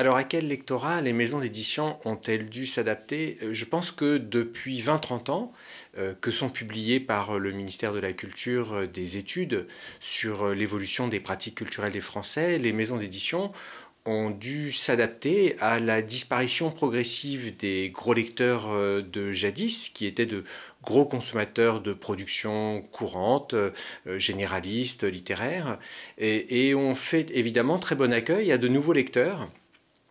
Alors à quel lectorat les maisons d'édition ont-elles dû s'adapter euh, Je pense que depuis 20-30 ans, euh, que sont publiées par euh, le ministère de la Culture des études sur l'évolution des pratiques culturelles des Français, les maisons d'édition ont dû s'adapter à la disparition progressive des gros lecteurs de jadis, qui étaient de gros consommateurs de productions courantes, généralistes, littéraires, et ont fait évidemment très bon accueil à de nouveaux lecteurs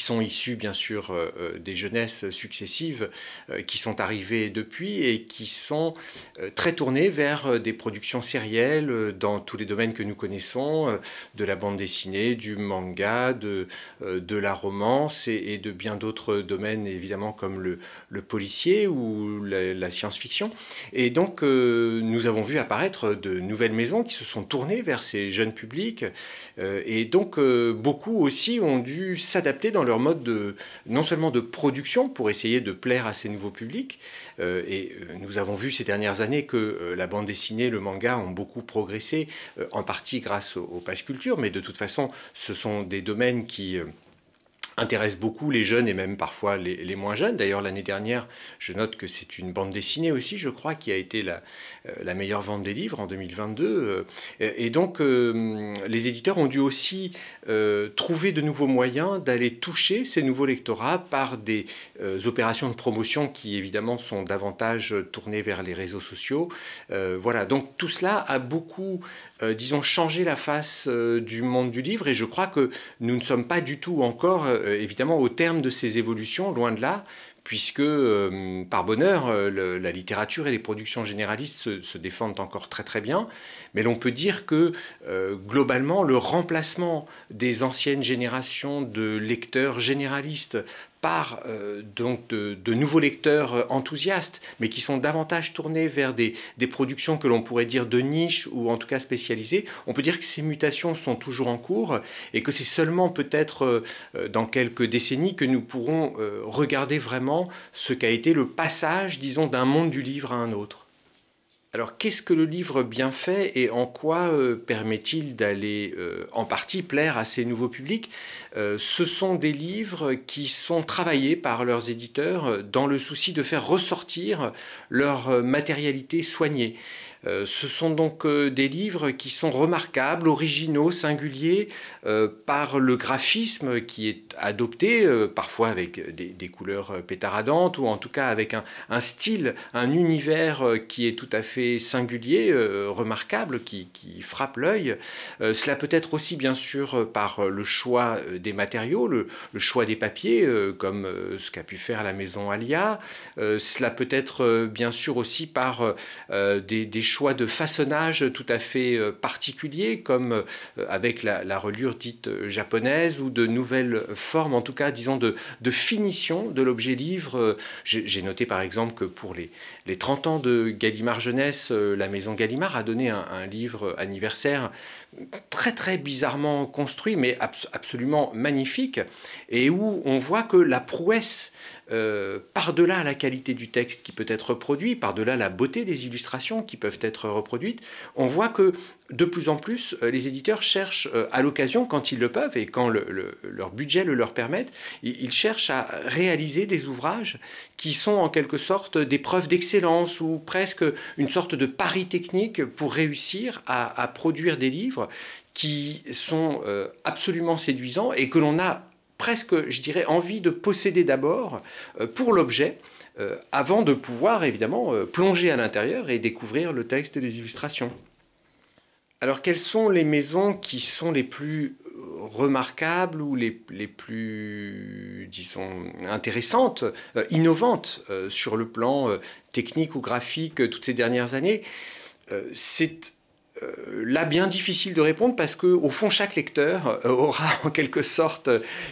sont issus bien sûr euh, euh, des jeunesses successives euh, qui sont arrivées depuis et qui sont très tournées vers des productions sérielles dans tous les domaines que nous connaissons, de la bande dessinée, du manga, de, de la romance et, de bien d'autres domaines évidemment comme le, policier ou la, la science-fiction. Et donc nous avons vu apparaître de nouvelles maisons qui se sont tournées vers ces jeunes publics et donc beaucoup aussi ont dû s'adapter dans leur mode de, non seulement de production pour essayer de plaire à ces nouveaux publics, euh, et euh, nous avons vu ces dernières années que euh, la bande dessinée, le manga ont beaucoup progressé, en partie grâce aux au, culture, mais de toute façon, ce sont des domaines qui intéresse beaucoup les jeunes et même parfois les, moins jeunes. D'ailleurs, l'année dernière, je note que c'est une bande dessinée aussi, je crois, qui a été la, euh, meilleure vente des livres en 2022. Euh, et donc, euh, les éditeurs ont dû aussi trouver de nouveaux moyens d'aller toucher ces nouveaux lectorats par des opérations de promotion qui, évidemment, sont davantage tournées vers les réseaux sociaux. voilà, donc tout cela a beaucoup, disons, changé la face du monde du livre et je crois que nous ne sommes pas du tout encore euh, évidemment, au terme de ces évolutions, loin de là, puisque euh, par bonheur, euh, la littérature et les productions généralistes se, défendent encore très très bien, mais l'on peut dire que globalement, le remplacement des anciennes générations de lecteurs généralistes par euh, donc de, nouveaux lecteurs euh, enthousiastes, mais qui sont davantage tournés vers des, productions que l'on pourrait dire de niche ou en tout cas spécialisées, on peut dire que ces mutations sont toujours en cours et que c'est seulement peut-être euh, dans quelques décennies que nous pourrons regarder vraiment ce qu'a été le passage, disons, d'un monde du livre à un autre. Alors qu'est-ce que le livre bien fait et en quoi euh, permet-il d'aller euh, en partie plaire à ces nouveaux publics euh, Ce sont des livres qui sont travaillés par leurs éditeurs dans le souci de faire ressortir leur matérialité soignée. Euh, ce sont donc euh, des livres qui sont remarquables, originaux, singuliers, euh, par le graphisme qui est adopté, parfois avec des, couleurs pétaradantes, ou en tout cas avec un, style, un univers qui est tout à fait singulier, remarquable, qui, frappe l'œil. cela peut être aussi bien sûr par le choix des matériaux, le, choix des papiers, comme ce qu'a pu faire la maison Alia. cela peut être bien sûr aussi par des, des choix de façonnage tout à fait euh, particulier, comme euh, avec la, la, dite euh, japonaise, ou de nouvelles formes, en tout cas, disons, de, finition de l'objet livre. J'ai noté par exemple que pour les, les 30 ans de Gallimard Jeunesse, la maison Gallimard a donné un, livre anniversaire très très bizarrement construit, mais absolument magnifique, et où on voit que la prouesse euh, par-delà la qualité du texte qui peut être produit, par-delà la beauté des illustrations qui peuvent être reproduites, on voit que de plus en plus, euh, les éditeurs cherchent euh, à l'occasion, quand ils le peuvent et quand leur budget le leur permet, ils cherchent à réaliser des ouvrages qui sont en quelque sorte des preuves d'excellence ou presque une sorte de pari technique pour réussir à produire des livres qui sont absolument séduisants et que l'on a presque, je dirais, envie de posséder d'abord euh, pour l'objet, euh, avant de pouvoir évidemment euh, plonger à l'intérieur et découvrir le texte et les illustrations. Alors quelles sont les maisons qui sont les plus remarquables ou les, les plus, disons, intéressantes, innovantes sur le plan technique ou graphique toutes ces dernières années C'est là, bien difficile de répondre parce que, au fond, chaque lecteur euh, aura en quelque sorte,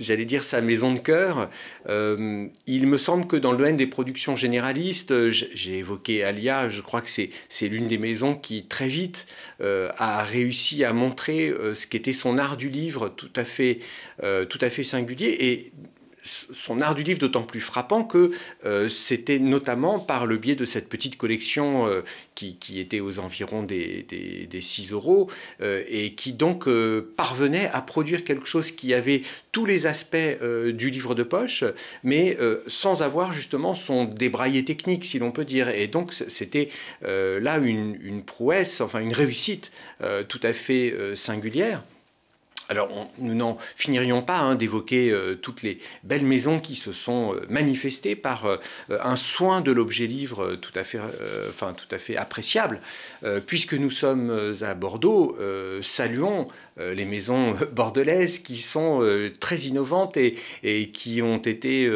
j'allais dire, sa maison de cœur. Euh, il me semble que dans le domaine des productions généralistes, euh, j'ai évoqué Alia, je crois que c'est l'une des maisons qui très vite a réussi à montrer ce qu'était son art du livre tout à fait, tout à fait singulier. Et son art du livre d'autant plus frappant que euh, c'était notamment par le biais de cette petite collection euh, qui, était aux environs des, des, 6 euros euh, et qui donc parvenait à produire quelque chose qui avait tous les aspects du livre de poche, mais sans avoir justement son débraillé technique, si l'on peut dire. Et donc c'était là une, prouesse, enfin une réussite tout à fait singulière. Alors, nous n'en finirions pas hein, d'évoquer euh, toutes les belles maisons qui se sont euh, manifestées par euh, un soin de l'objet livre tout à fait, appréciable. puisque nous sommes à Bordeaux, saluons les maisons bordelaises qui sont très innovantes et, et, qui ont été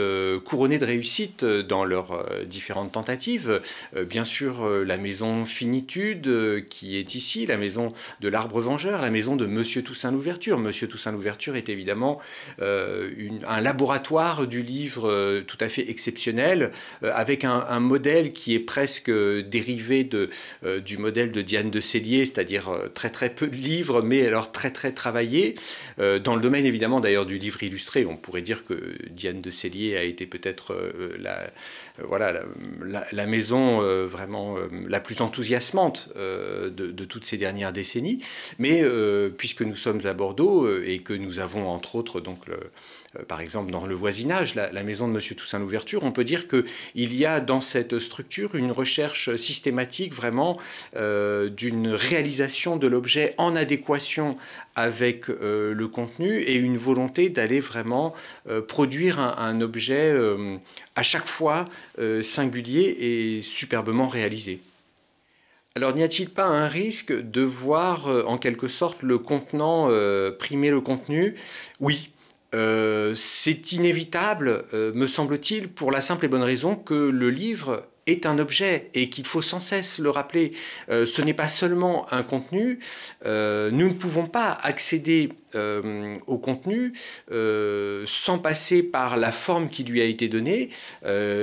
couronnées de réussite dans leurs différentes tentatives. bien sûr, la maison Finitude qui est ici, la maison de l'Arbre Vengeur, la maison de Monsieur Toussaint Louverture, Monsieur Toussaint Louverture est évidemment euh, un laboratoire du livre euh, tout à fait exceptionnel, euh, avec un, modèle qui est presque dérivé de, du modèle de Diane de Cellier, c'est-à-dire très très peu de livres, mais alors très très travaillés, dans le domaine évidemment d'ailleurs du livre illustré. On pourrait dire que Diane de Cellier a été peut-être la, voilà, la, maison vraiment la plus enthousiasmante de, toutes ces dernières décennies, mais puisque nous sommes à Bordeaux, euh, et que nous avons entre autres donc euh, par exemple dans le voisinage, la, maison de Monsieur Toussaint l'ouverture, on peut dire que il y a dans cette structure une recherche systématique vraiment euh, d'une réalisation de l'objet en adéquation avec le contenu et une volonté d'aller vraiment produire un objet à chaque fois singulier et superbement réalisé. Alors n'y a-t-il pas un risque de voir euh, en quelque sorte le contenant euh, primer le contenu Oui. Euh, c'est inévitable, me semble-t-il, pour la simple et bonne raison que le livre est un objet et qu'il faut sans cesse le rappeler. ce n'est pas seulement un contenu. nous ne pouvons pas accéder au contenu sans passer par la forme qui lui a été donnée.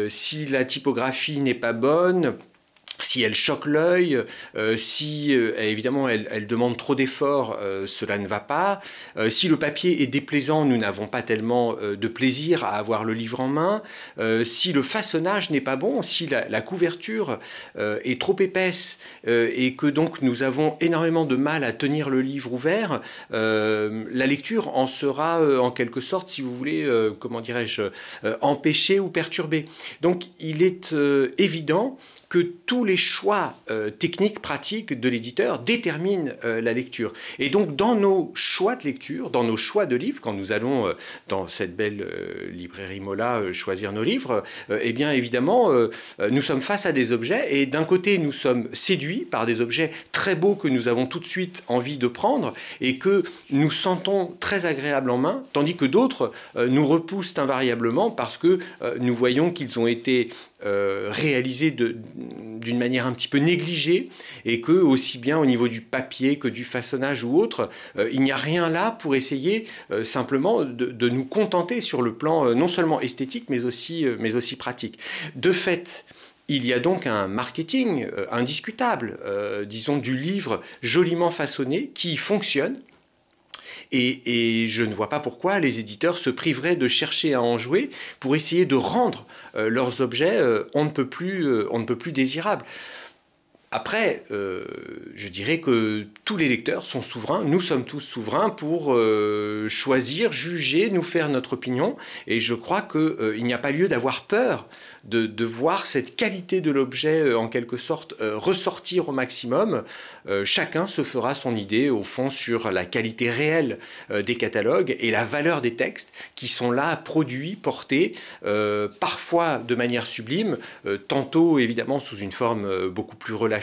si la typographie n'est pas bonne, si elle choque l'œil, euh, si euh, évidemment elle, demande trop d'efforts, euh, cela ne va pas. si le papier est déplaisant, nous n'avons pas tellement de plaisir à avoir le livre en main. si le façonnage n'est pas bon, si la, la couverture est trop épaisse et que donc nous avons énormément de mal à tenir le livre ouvert, la lecture en sera en quelque sorte, si vous voulez, comment dirais-je, empêchée ou perturbée. Donc il est évident que tous les choix euh, techniques, pratiques de l'éditeur déterminent euh, la lecture. Et donc, dans nos choix de lecture, dans nos choix de livres, quand nous allons euh, dans cette belle librairie Mola choisir nos livres, eh bien, évidemment, nous sommes face à des objets. Et d'un côté, nous sommes séduits par des objets très beaux que nous avons tout de suite envie de prendre et que nous sentons très agréables en main, tandis que d'autres nous repoussent invariablement parce que nous voyons qu'ils ont été euh, réalisé d'une manière un petit peu négligée et que aussi bien au niveau du papier que du façonnage ou autre, euh, il n'y a rien là pour essayer euh, simplement de, de, nous contenter sur le plan non seulement esthétique mais aussi, mais aussi pratique. De fait, il y a donc un marketing indiscutable, disons du livre joliment façonné qui fonctionne et, je ne vois pas pourquoi les éditeurs se priveraient de chercher à en jouer pour essayer de rendre euh, leurs objets euh, on, ne peut plus, euh, on ne peut plus désirables. Après, euh, je dirais que tous les lecteurs sont souverains, nous sommes tous souverains pour euh, choisir, juger, nous faire notre opinion, et je crois qu'il euh, n'y a pas lieu d'avoir peur de, voir cette qualité de l'objet en quelque sorte ressortir au maximum. chacun se fera son idée au fond sur la qualité réelle des catalogues et la valeur des textes qui sont là produits, portés, parfois de manière sublime, tantôt évidemment sous une forme beaucoup plus relâchée.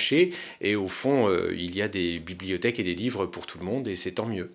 Et au fond, euh, il y a des bibliothèques et des livres pour tout le monde et c'est tant mieux.